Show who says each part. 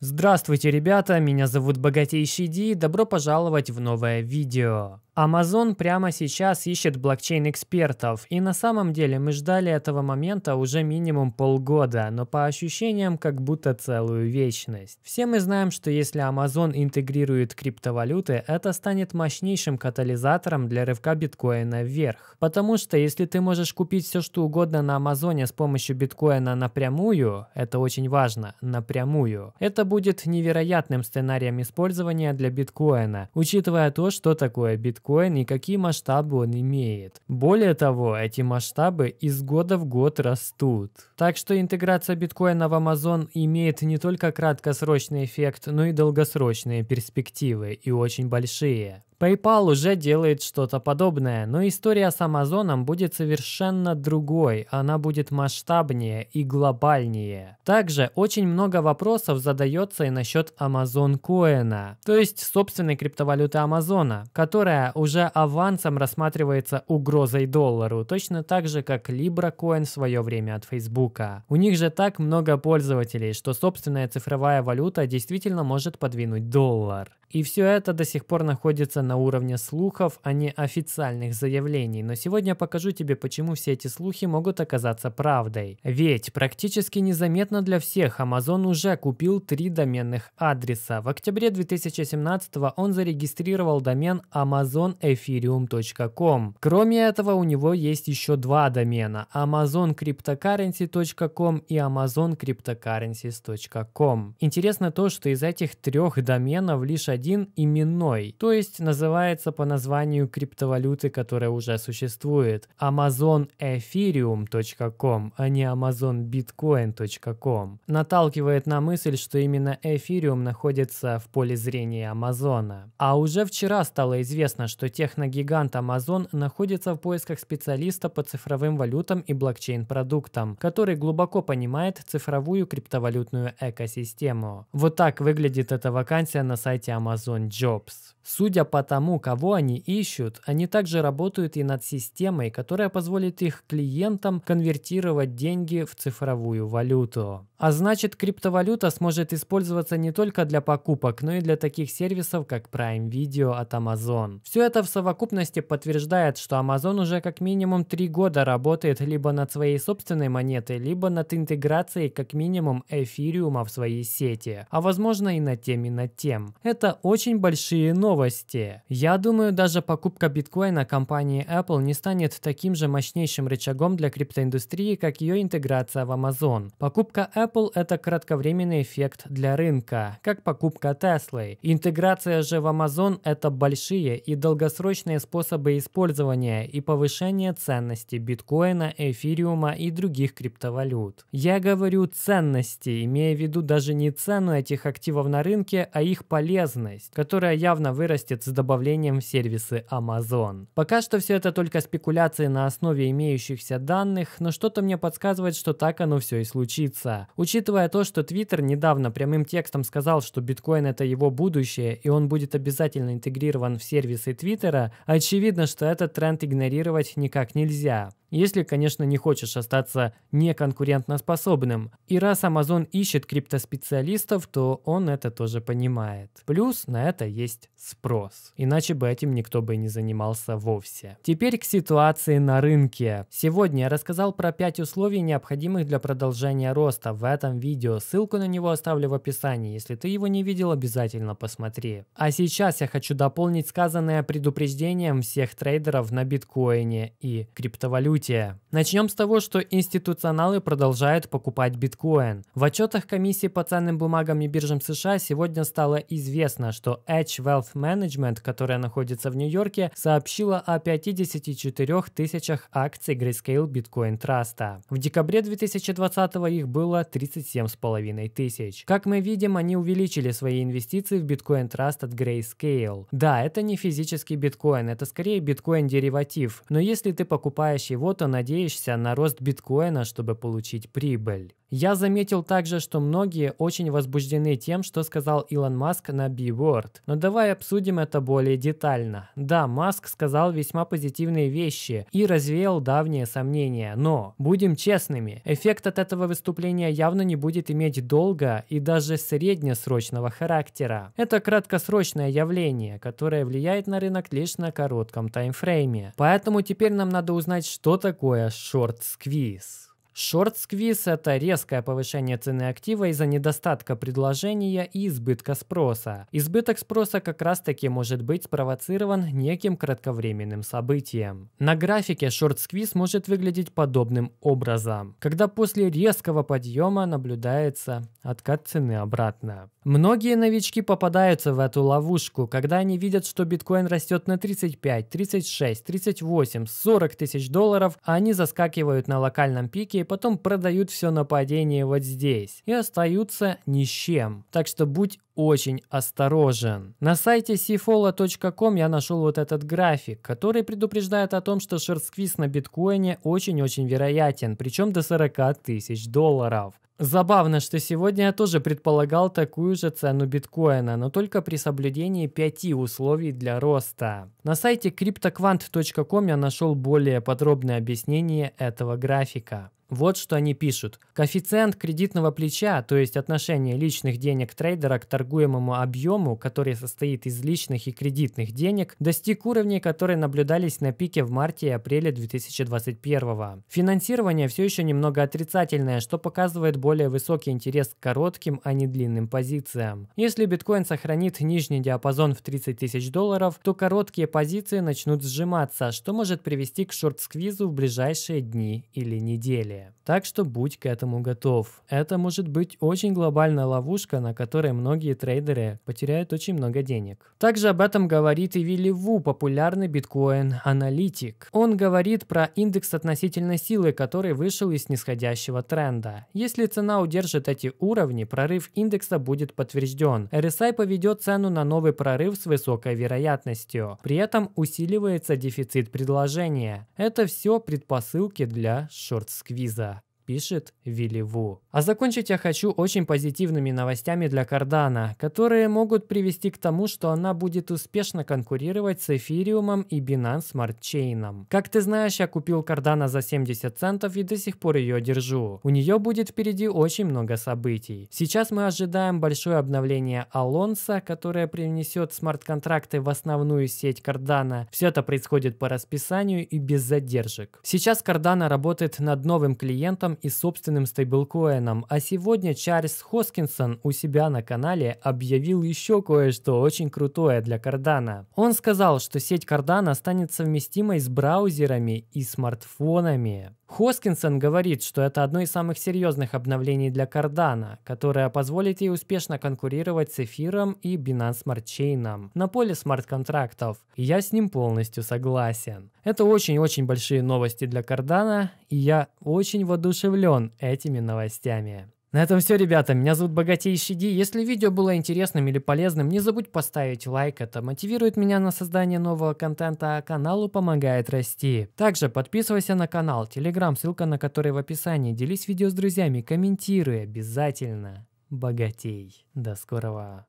Speaker 1: Здравствуйте, ребята, меня зовут Богатейший Ди, добро пожаловать в новое видео. Amazon прямо сейчас ищет блокчейн-экспертов, и на самом деле мы ждали этого момента уже минимум полгода, но по ощущениям как будто целую вечность. Все мы знаем, что если Amazon интегрирует криптовалюты, это станет мощнейшим катализатором для рывка биткоина вверх. Потому что если ты можешь купить все что угодно на Амазоне с помощью биткоина напрямую, это очень важно, напрямую, это будет невероятным сценарием использования для биткоина, учитывая то, что такое биткоин биткоин, никакие масштабы он имеет. Более того, эти масштабы из года в год растут. Так что интеграция биткоина в Amazon имеет не только краткосрочный эффект, но и долгосрочные перспективы, и очень большие. PayPal уже делает что-то подобное, но история с Амазоном будет совершенно другой, она будет масштабнее и глобальнее. Также очень много вопросов задается и насчет Amazon Coin, то есть собственной криптовалюты Амазона, которая уже авансом рассматривается угрозой доллару, точно так же, как Libra Coin в свое время от Facebook. У них же так много пользователей, что собственная цифровая валюта действительно может подвинуть доллар. И все это до сих пор находится на уровне слухов, а не официальных заявлений, но сегодня я покажу тебе, почему все эти слухи могут оказаться правдой. Ведь практически незаметно для всех Amazon уже купил три доменных адреса. В октябре 2017 он зарегистрировал домен amazonethereum.com. Кроме этого, у него есть еще два домена – amazoncryptocurrency.com и amazoncryptocurrencies.com. Интересно то, что из этих трех доменов лишь один именной, то есть на называется по названию криптовалюты, которая уже существует. Amazon Ethereum.com, а не Amazon Bitcoin.com. Наталкивает на мысль, что именно Ethereum находится в поле зрения Амазона. А уже вчера стало известно, что техногигант Amazon находится в поисках специалиста по цифровым валютам и блокчейн-продуктам, который глубоко понимает цифровую криптовалютную экосистему. Вот так выглядит эта вакансия на сайте Amazon Jobs. Судя по тому, кого они ищут, они также работают и над системой, которая позволит их клиентам конвертировать деньги в цифровую валюту. А значит, криптовалюта сможет использоваться не только для покупок, но и для таких сервисов, как Prime Video от Amazon. Все это в совокупности подтверждает, что Amazon уже как минимум три года работает либо над своей собственной монетой, либо над интеграцией как минимум эфириума в своей сети, а возможно и над тем и над тем. Это очень большие новости. Я думаю, даже покупка биткоина компании Apple не станет таким же мощнейшим рычагом для криптоиндустрии, как ее интеграция в Amazon. Покупка Apple Apple – это кратковременный эффект для рынка, как покупка Tesla. Интеграция же в Amazon – это большие и долгосрочные способы использования и повышения ценности биткоина, эфириума и других криптовалют. Я говорю ценности, имея в виду даже не цену этих активов на рынке, а их полезность, которая явно вырастет с добавлением в сервисы Amazon. Пока что все это только спекуляции на основе имеющихся данных, но что-то мне подсказывает, что так оно все и случится. Учитывая то, что Твиттер недавно прямым текстом сказал, что биткоин это его будущее и он будет обязательно интегрирован в сервисы Твиттера, очевидно, что этот тренд игнорировать никак нельзя если, конечно, не хочешь остаться неконкурентоспособным. И раз Amazon ищет криптоспециалистов, то он это тоже понимает. Плюс на это есть спрос. Иначе бы этим никто бы не занимался вовсе. Теперь к ситуации на рынке. Сегодня я рассказал про 5 условий, необходимых для продолжения роста в этом видео. Ссылку на него оставлю в описании. Если ты его не видел, обязательно посмотри. А сейчас я хочу дополнить сказанное предупреждением всех трейдеров на биткоине и криптовалюте события. Начнем с того, что институционалы продолжают покупать биткоин. В отчетах комиссии по ценным бумагам и биржам США сегодня стало известно, что Edge Wealth Management, которая находится в Нью-Йорке, сообщила о 54 тысячах акций Grayscale Bitcoin Trust. В декабре 2020 их было 37,5 тысяч. Как мы видим, они увеличили свои инвестиции в Bitcoin Trust от Grayscale. Да, это не физический биткоин, это скорее биткоин-дериватив, но если ты покупаешь его, работу надеешься на рост биткоина, чтобы получить прибыль. Я заметил также, что многие очень возбуждены тем, что сказал Илон Маск на B-Word. Но давай обсудим это более детально. Да, Маск сказал весьма позитивные вещи и развеял давние сомнения, но, будем честными, эффект от этого выступления явно не будет иметь долго и даже среднесрочного характера. Это краткосрочное явление, которое влияет на рынок лишь на коротком таймфрейме. Поэтому теперь нам надо узнать, что такое шорт-сквиз. Шорт-сквиз – это резкое повышение цены актива из-за недостатка предложения и избытка спроса. Избыток спроса как раз-таки может быть спровоцирован неким кратковременным событием. На графике шорт-сквиз может выглядеть подобным образом, когда после резкого подъема наблюдается откат цены обратно. Многие новички попадаются в эту ловушку, когда они видят, что биткоин растет на 35, 36, 38, 40 тысяч долларов, а они заскакивают на локальном пике потом продают все на падение вот здесь и остаются ни с чем. Так что будь очень осторожен. На сайте seafola.com я нашел вот этот график, который предупреждает о том, что шерстквиз на биткоине очень-очень вероятен, причем до 40 тысяч долларов. Забавно, что сегодня я тоже предполагал такую же цену биткоина, но только при соблюдении пяти условий для роста. На сайте CryptoQuant.com я нашел более подробное объяснение этого графика. Вот что они пишут. Коэффициент кредитного плеча, то есть отношение личных денег трейдера к торгуемому объему, который состоит из личных и кредитных денег, достиг уровней, которые наблюдались на пике в марте и апреле 2021. Финансирование все еще немного отрицательное, что показывает более высокий интерес к коротким, а не длинным позициям. Если биткоин сохранит нижний диапазон в 30 тысяч долларов, то короткие позиции начнут сжиматься, что может привести к шорт-сквизу в ближайшие дни или недели далее. Так что будь к этому готов. Это может быть очень глобальная ловушка, на которой многие трейдеры потеряют очень много денег. Также об этом говорит и Вилли Ву, популярный биткоин-аналитик. Он говорит про индекс относительной силы, который вышел из нисходящего тренда. Если цена удержит эти уровни, прорыв индекса будет подтвержден. RSI поведет цену на новый прорыв с высокой вероятностью. При этом усиливается дефицит предложения. Это все предпосылки для шорт-сквиза. he's a uh, пишет Вилливу. А закончить я хочу очень позитивными новостями для Кардана, которые могут привести к тому, что она будет успешно конкурировать с эфириумом и Binance Smart Chain. Как ты знаешь, я купил Кардана за 70 центов и до сих пор ее держу. У нее будет впереди очень много событий. Сейчас мы ожидаем большое обновление Алонса, которое принесет смарт-контракты в основную сеть Кардана. Все это происходит по расписанию и без задержек. Сейчас Кардана работает над новым клиентом и собственным стейблкоином, а сегодня Чарльз Хоскинсон у себя на канале объявил еще кое-что очень крутое для Кардана. Он сказал, что сеть Кардана станет совместимой с браузерами и смартфонами. Хоскинсон говорит, что это одно из самых серьезных обновлений для Кардана, которое позволит ей успешно конкурировать с эфиром и Binance Smart Chain на поле смарт-контрактов. И я с ним полностью согласен. Это очень-очень большие новости для Кардана, и я очень воодушевлен этими новостями. На этом все, ребята. Меня зовут Богатейший Ди. Если видео было интересным или полезным, не забудь поставить лайк. Это мотивирует меня на создание нового контента, а каналу помогает расти. Также подписывайся на канал, телеграм, ссылка на который в описании. Делись видео с друзьями, комментируй обязательно. Богатей. До скорого.